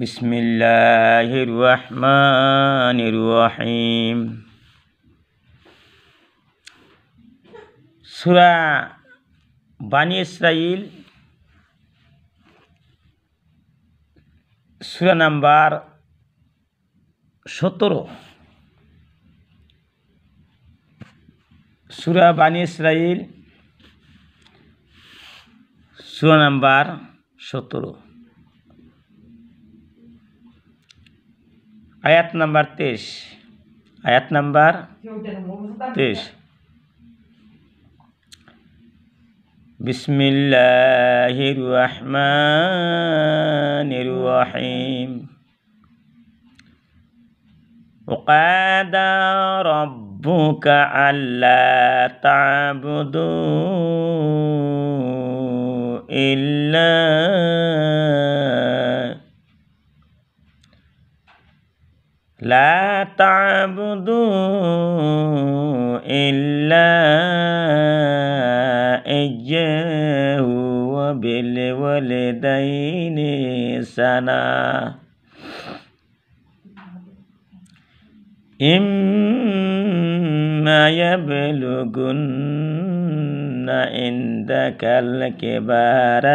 বিসমিল্লাহির রহমানির রহিম সুরা বানি ইসরাইল সুরা নাম্বার সতেরো সুরা বানি ইসরাইল সুরা নাম্বার সতেরো آيات نمبر تيش آيات نمبر تيش بسم الله الرحمن الرحيم وقاد ربك ألا تعبدوا إلا لا تعبدوا إلا إياه وبالوالدين سنا إما يبلغن عندك الكبار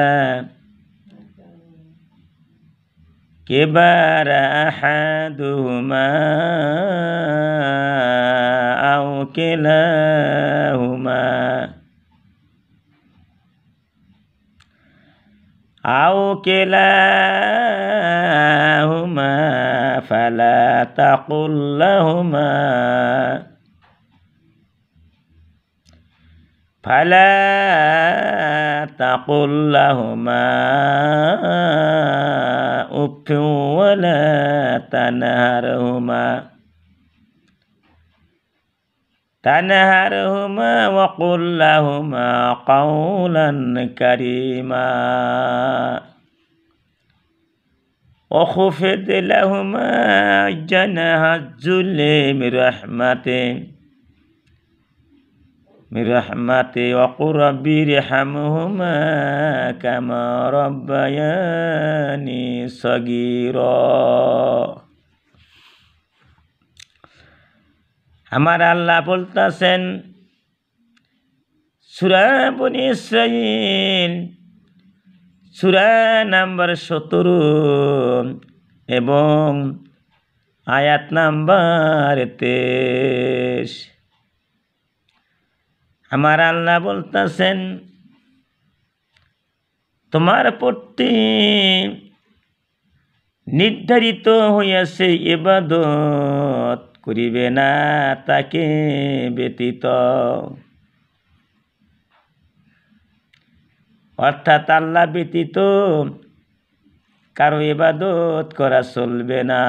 كبار أحدهما أو كلاهما أو كلاهما فلا تقل لهما فلا تقل لهما أف ولا تنهرهما تنهرهما وقل لهما قولا كريما وخفض لهما جناح الذل من رحمه আমার আল্লাহ বলতেছেন সুরাবন ইসরাইল সুরা নাম্বার সতেরো এবং আয়াত নাম্বার তেশ আমার আল্লাহ বলতেছেন তোমার প্রতি নির্ধারিত হইয়াছে এবাদত করিবে না তাকে ব্যতীত অর্থাৎ আল্লাহ ব্যতীত কারো এবাদত করা চলবে না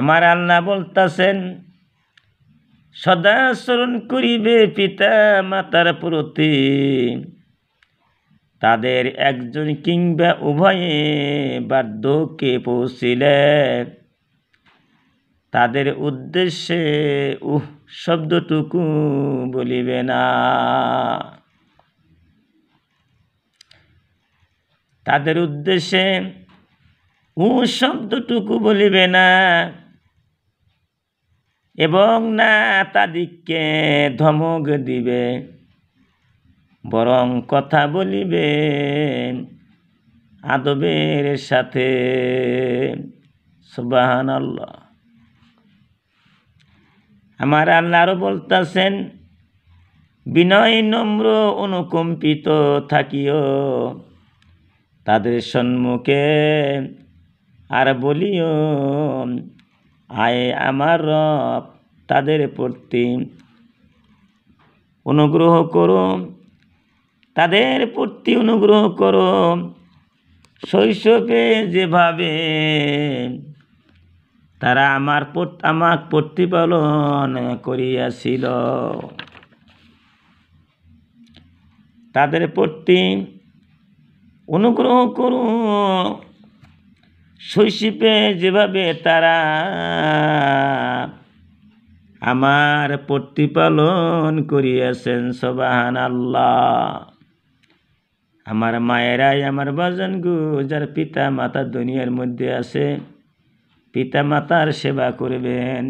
আমার আল্লাহ বলতেছেন সদাচরণ করিবে পিতা মাতার প্রতি তাদের একজন কিংবা উভয়ে বার্ধক্যে পৌঁছিলেন তাদের উদ্দেশ্যে উহ শব্দটুকু বলিবে না তাদের উদ্দেশ্যে উ শব্দটুকু বলিবে না এবং না তাদিককে ধমক দিবে বরং কথা বলিবেন আদবের সাথে সুবাহান আল্লাহ আমার আল্লাহরও বলতেছেন বিনয় নম্র অনুকম্পিত থাকিও তাদের সম্মুখে আর বলিও আয় আমার রব তাদের প্রতি অনুগ্রহ করো তাদের প্রতি অনুগ্রহ করো শৈশবে যেভাবে তারা আমার আমাক প্রতিপালন করিয়াছিল তাদের প্রতি অনুগ্রহ করুন শৈশিপে যেভাবে তারা আমার প্রতিপালন করিয়াছেন সবাহান আল্লাহ আমার মায়েরাই আমার বাজন গু যার পিতা মাতা দুনিয়ার মধ্যে আছে পিতা মাতার সেবা করবেন